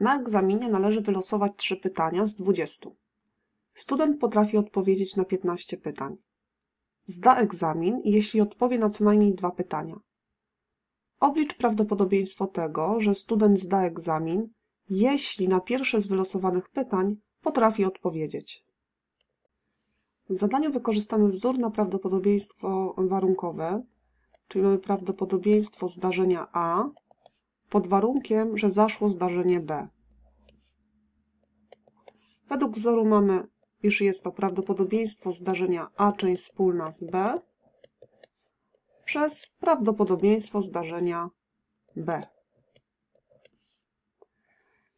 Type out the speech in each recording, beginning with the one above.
Na egzaminie należy wylosować 3 pytania z 20. Student potrafi odpowiedzieć na 15 pytań. Zda egzamin, jeśli odpowie na co najmniej dwa pytania. Oblicz prawdopodobieństwo tego, że student zda egzamin, jeśli na pierwsze z wylosowanych pytań potrafi odpowiedzieć. W zadaniu wykorzystamy wzór na prawdopodobieństwo warunkowe, czyli mamy prawdopodobieństwo zdarzenia A pod warunkiem, że zaszło zdarzenie B. Według wzoru mamy, iż jest to prawdopodobieństwo zdarzenia A część wspólna z B przez prawdopodobieństwo zdarzenia B.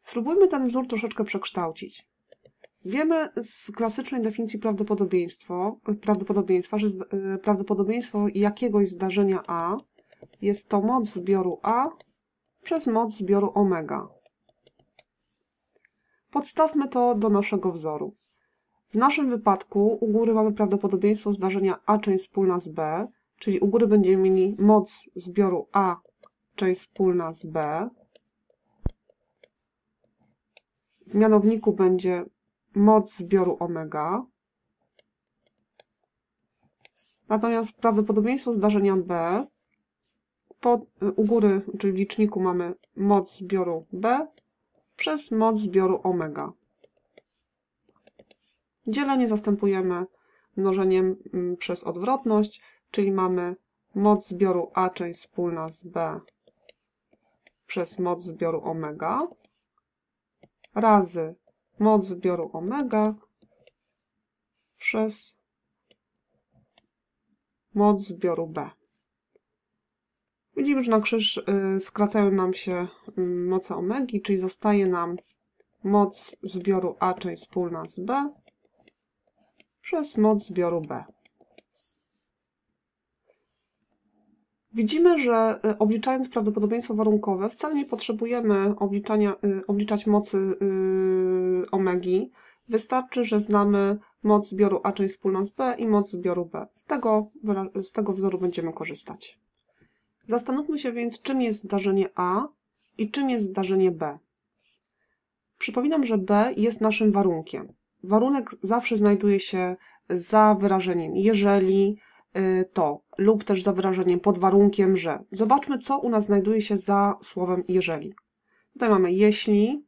Spróbujmy ten wzór troszeczkę przekształcić. Wiemy z klasycznej definicji prawdopodobieństwo, prawdopodobieństwa, że e, prawdopodobieństwo jakiegoś zdarzenia A jest to moc zbioru A przez moc zbioru omega. Podstawmy to do naszego wzoru. W naszym wypadku u góry mamy prawdopodobieństwo zdarzenia A część wspólna z B, czyli u góry będziemy mieli moc zbioru A część wspólna z B. W mianowniku będzie moc zbioru omega. Natomiast prawdopodobieństwo zdarzenia B pod, u góry, czyli w liczniku mamy moc zbioru B przez moc zbioru omega. Dzielenie zastępujemy mnożeniem mm, przez odwrotność, czyli mamy moc zbioru A część wspólna z B przez moc zbioru omega razy moc zbioru omega przez moc zbioru B. Widzimy, że na krzyż y, skracają nam się y, moce omegi, czyli zostaje nam moc zbioru A, czyli wspólna z B, przez moc zbioru B. Widzimy, że y, obliczając prawdopodobieństwo warunkowe, wcale nie potrzebujemy obliczania, obliczać mocy omegi. Wystarczy, że znamy moc zbioru A, czyli wspólna z B i moc zbioru B. Z tego, z tego wzoru będziemy korzystać. Zastanówmy się więc, czym jest zdarzenie A i czym jest zdarzenie B. Przypominam, że B jest naszym warunkiem. Warunek zawsze znajduje się za wyrażeniem jeżeli y, to lub też za wyrażeniem pod warunkiem, że. Zobaczmy, co u nas znajduje się za słowem jeżeli. Tutaj mamy jeśli,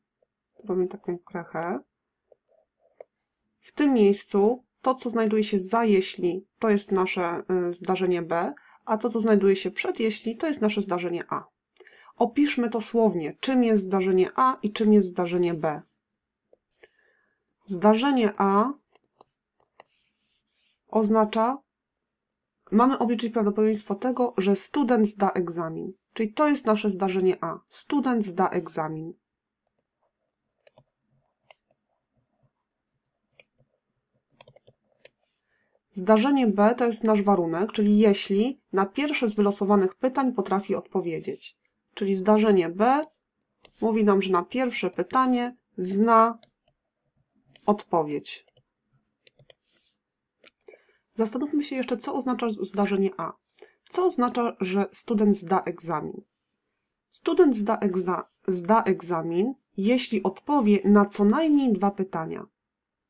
robimy taką krechę. W tym miejscu to, co znajduje się za jeśli, to jest nasze y, zdarzenie B, a to, co znajduje się przed jeśli, to jest nasze zdarzenie A. Opiszmy to słownie, czym jest zdarzenie A i czym jest zdarzenie B. Zdarzenie A oznacza, mamy obliczyć prawdopodobieństwo tego, że student zda egzamin. Czyli to jest nasze zdarzenie A. Student zda egzamin. Zdarzenie B to jest nasz warunek, czyli jeśli na pierwsze z wylosowanych pytań potrafi odpowiedzieć. Czyli zdarzenie B mówi nam, że na pierwsze pytanie zna odpowiedź. Zastanówmy się jeszcze, co oznacza zdarzenie A. Co oznacza, że student zda egzamin? Student zda, egza, zda egzamin, jeśli odpowie na co najmniej dwa pytania.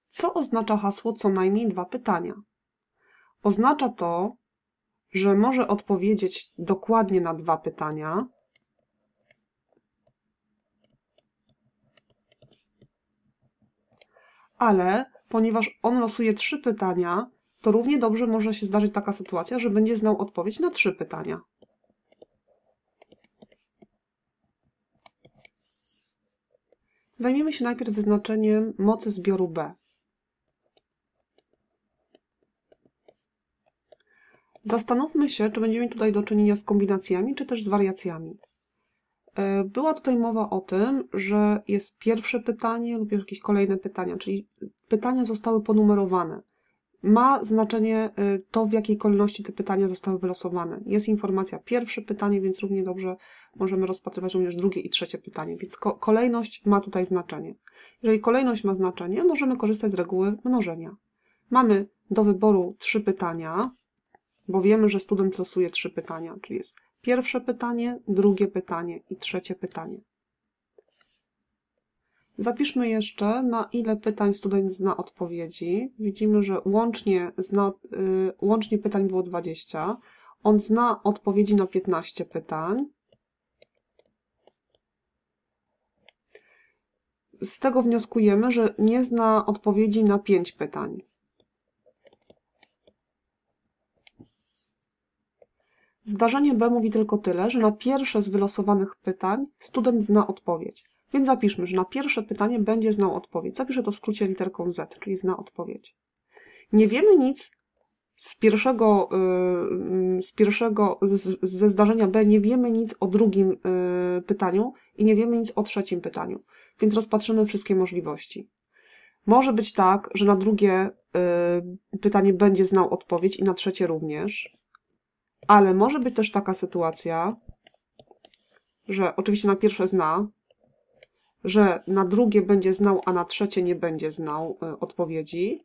Co oznacza hasło co najmniej dwa pytania? Oznacza to, że może odpowiedzieć dokładnie na dwa pytania. Ale ponieważ on losuje trzy pytania, to równie dobrze może się zdarzyć taka sytuacja, że będzie znał odpowiedź na trzy pytania. Zajmiemy się najpierw wyznaczeniem mocy zbioru B. Zastanówmy się, czy będziemy tutaj do czynienia z kombinacjami, czy też z wariacjami. E, była tutaj mowa o tym, że jest pierwsze pytanie lub jakieś kolejne pytania, czyli pytania zostały ponumerowane. Ma znaczenie e, to, w jakiej kolejności te pytania zostały wylosowane. Jest informacja pierwsze pytanie, więc równie dobrze możemy rozpatrywać również drugie i trzecie pytanie, więc ko kolejność ma tutaj znaczenie. Jeżeli kolejność ma znaczenie, możemy korzystać z reguły mnożenia. Mamy do wyboru trzy pytania, bo wiemy, że student losuje trzy pytania, czyli jest pierwsze pytanie, drugie pytanie i trzecie pytanie. Zapiszmy jeszcze, na ile pytań student zna odpowiedzi. Widzimy, że łącznie, zna, yy, łącznie pytań było 20. On zna odpowiedzi na 15 pytań. Z tego wnioskujemy, że nie zna odpowiedzi na 5 pytań. Zdarzenie B mówi tylko tyle, że na pierwsze z wylosowanych pytań student zna odpowiedź. Więc zapiszmy, że na pierwsze pytanie będzie znał odpowiedź. Zapiszę to w skrócie literką Z, czyli zna odpowiedź. Nie wiemy nic z pierwszego, yy, z pierwszego z, ze zdarzenia B, nie wiemy nic o drugim yy, pytaniu i nie wiemy nic o trzecim pytaniu, więc rozpatrzymy wszystkie możliwości. Może być tak, że na drugie yy, pytanie będzie znał odpowiedź i na trzecie również. Ale może być też taka sytuacja, że oczywiście na pierwsze zna, że na drugie będzie znał, a na trzecie nie będzie znał y, odpowiedzi,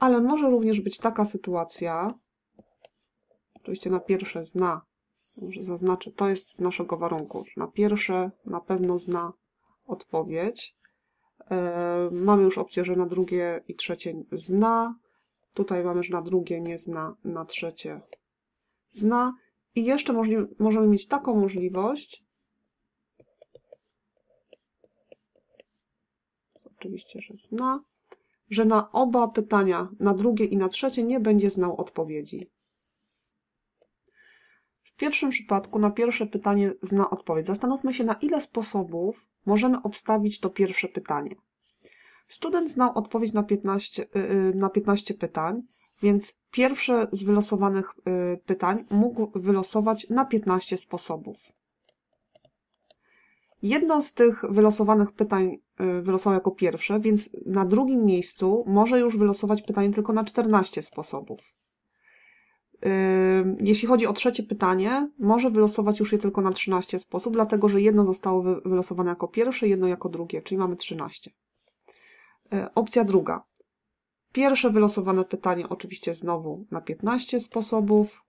ale może również być taka sytuacja, oczywiście na pierwsze zna, może zaznaczę, to jest z naszego warunku, że na pierwsze na pewno zna odpowiedź. Y, mamy już opcję, że na drugie i trzecie zna. Tutaj mamy, że na drugie nie zna, na trzecie zna i jeszcze możemy mieć taką możliwość, oczywiście, że zna, że na oba pytania, na drugie i na trzecie, nie będzie znał odpowiedzi. W pierwszym przypadku na pierwsze pytanie zna odpowiedź. Zastanówmy się, na ile sposobów możemy obstawić to pierwsze pytanie. Student znał odpowiedź na 15, y, y, na 15 pytań, więc pierwsze z wylosowanych y, pytań mógł wylosować na 15 sposobów. Jedno z tych wylosowanych pytań y, wylosował jako pierwsze, więc na drugim miejscu może już wylosować pytanie tylko na 14 sposobów. Y, jeśli chodzi o trzecie pytanie, może wylosować już je tylko na 13 sposób, dlatego że jedno zostało wylosowane jako pierwsze, jedno jako drugie, czyli mamy 13. Opcja druga. Pierwsze wylosowane pytanie oczywiście znowu na 15 sposobów.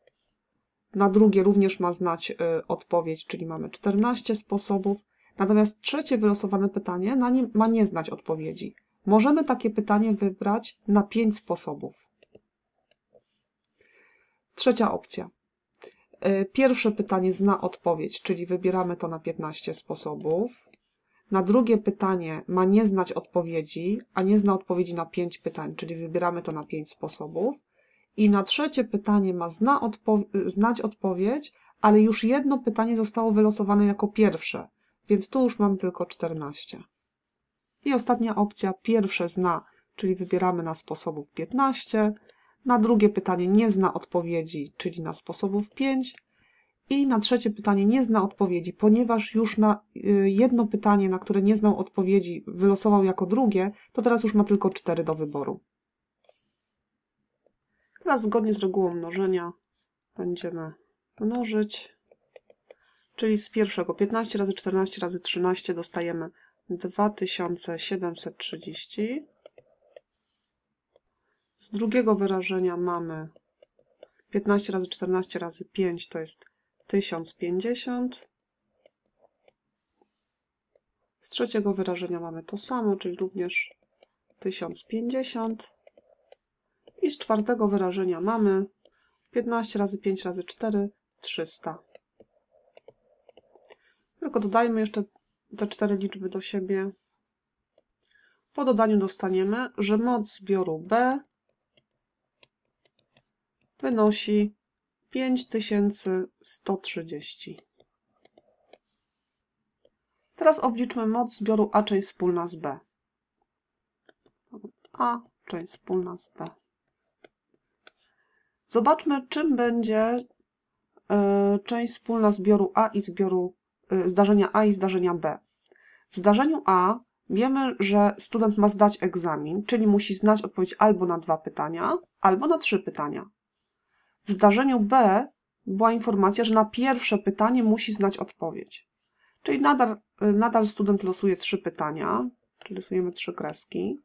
Na drugie również ma znać y, odpowiedź, czyli mamy 14 sposobów. Natomiast trzecie wylosowane pytanie na ma nie znać odpowiedzi. Możemy takie pytanie wybrać na 5 sposobów. Trzecia opcja. Y, pierwsze pytanie zna odpowiedź, czyli wybieramy to na 15 sposobów. Na drugie pytanie ma nie znać odpowiedzi, a nie zna odpowiedzi na pięć pytań, czyli wybieramy to na pięć sposobów. I na trzecie pytanie ma zna odpo znać odpowiedź, ale już jedno pytanie zostało wylosowane jako pierwsze, więc tu już mamy tylko 14. I ostatnia opcja, pierwsze zna, czyli wybieramy na sposobów 15. Na drugie pytanie nie zna odpowiedzi, czyli na sposobów 5 i na trzecie pytanie nie zna odpowiedzi, ponieważ już na y, jedno pytanie, na które nie znał odpowiedzi, wylosował jako drugie, to teraz już ma tylko cztery do wyboru. Teraz zgodnie z regułą mnożenia będziemy mnożyć, czyli z pierwszego 15 razy 14 razy 13 dostajemy 2730. Z drugiego wyrażenia mamy 15 razy 14 razy 5 to jest 1050. Z trzeciego wyrażenia mamy to samo, czyli również 1050. I z czwartego wyrażenia mamy 15 razy 5 razy 4, 300. Tylko dodajmy jeszcze te cztery liczby do siebie. Po dodaniu dostaniemy, że moc zbioru B wynosi 5130. Teraz obliczmy moc zbioru A część wspólna z B. A część wspólna z B. Zobaczmy, czym będzie y, część wspólna zbioru A i zbioru y, zdarzenia A i zdarzenia B. W zdarzeniu A wiemy, że student ma zdać egzamin, czyli musi znać odpowiedź albo na dwa pytania, albo na trzy pytania. W zdarzeniu B była informacja, że na pierwsze pytanie musi znać odpowiedź. Czyli nadal, nadal student losuje trzy pytania, losujemy trzy kreski.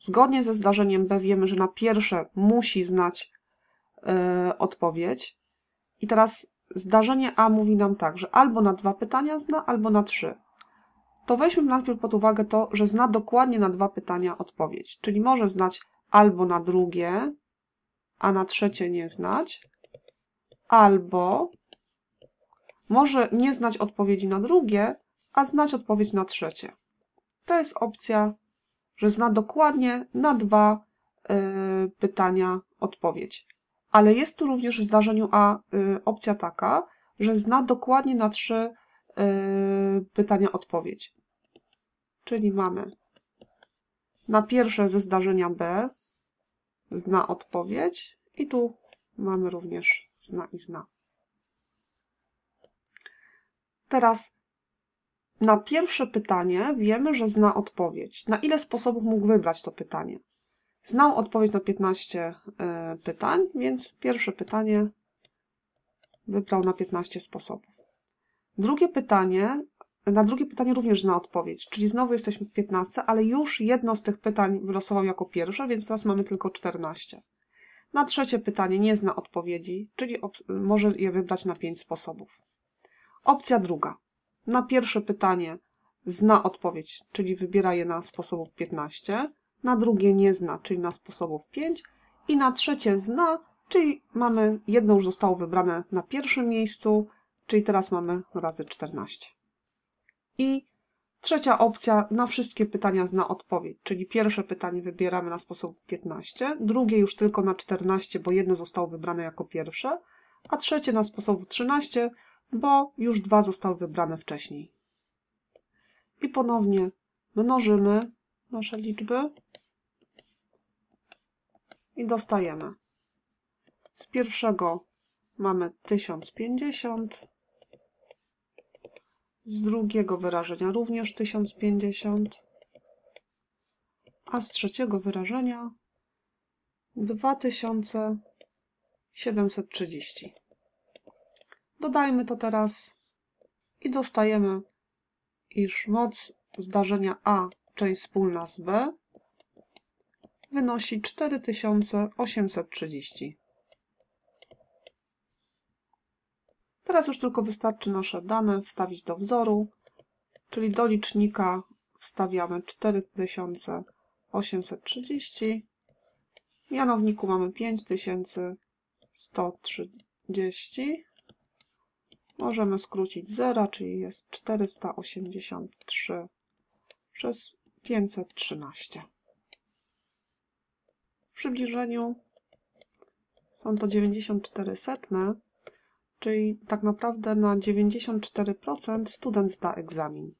Zgodnie ze zdarzeniem B wiemy, że na pierwsze musi znać e, odpowiedź. I teraz zdarzenie A mówi nam tak, że albo na dwa pytania zna, albo na trzy. To weźmy najpierw pod uwagę to, że zna dokładnie na dwa pytania odpowiedź, czyli może znać albo na drugie, a na trzecie nie znać, albo może nie znać odpowiedzi na drugie, a znać odpowiedź na trzecie. To jest opcja, że zna dokładnie na dwa y, pytania odpowiedź. Ale jest tu również w zdarzeniu A y, opcja taka, że zna dokładnie na trzy y, pytania odpowiedź. Czyli mamy na pierwsze ze zdarzenia B zna odpowiedź i tu mamy również zna i zna. Teraz na pierwsze pytanie wiemy, że zna odpowiedź. Na ile sposobów mógł wybrać to pytanie? Znał odpowiedź na 15 e, pytań, więc pierwsze pytanie wybrał na 15 sposobów. Drugie pytanie na drugie pytanie również zna odpowiedź, czyli znowu jesteśmy w 15, ale już jedno z tych pytań wylosował jako pierwsze, więc teraz mamy tylko 14. Na trzecie pytanie nie zna odpowiedzi, czyli może je wybrać na 5 sposobów. Opcja druga. Na pierwsze pytanie zna odpowiedź, czyli wybiera je na sposobów 15, na drugie nie zna, czyli na sposobów 5 i na trzecie zna, czyli mamy jedno już zostało wybrane na pierwszym miejscu, czyli teraz mamy razy 14. I trzecia opcja na wszystkie pytania zna odpowiedź, czyli pierwsze pytanie wybieramy na sposób 15, drugie już tylko na 14, bo jedno zostało wybrane jako pierwsze, a trzecie na sposób 13, bo już dwa zostały wybrane wcześniej. I ponownie mnożymy nasze liczby i dostajemy. Z pierwszego mamy 1050, z drugiego wyrażenia również 1050, a z trzeciego wyrażenia 2730. Dodajmy to teraz i dostajemy, iż moc zdarzenia A, część wspólna z B, wynosi 4830. Teraz już tylko wystarczy nasze dane wstawić do wzoru, czyli do licznika wstawiamy 4830, w mianowniku mamy 5130, możemy skrócić 0, czyli jest 483 przez 513. W przybliżeniu są to 94 setne, czyli tak naprawdę na 94% student zda egzamin.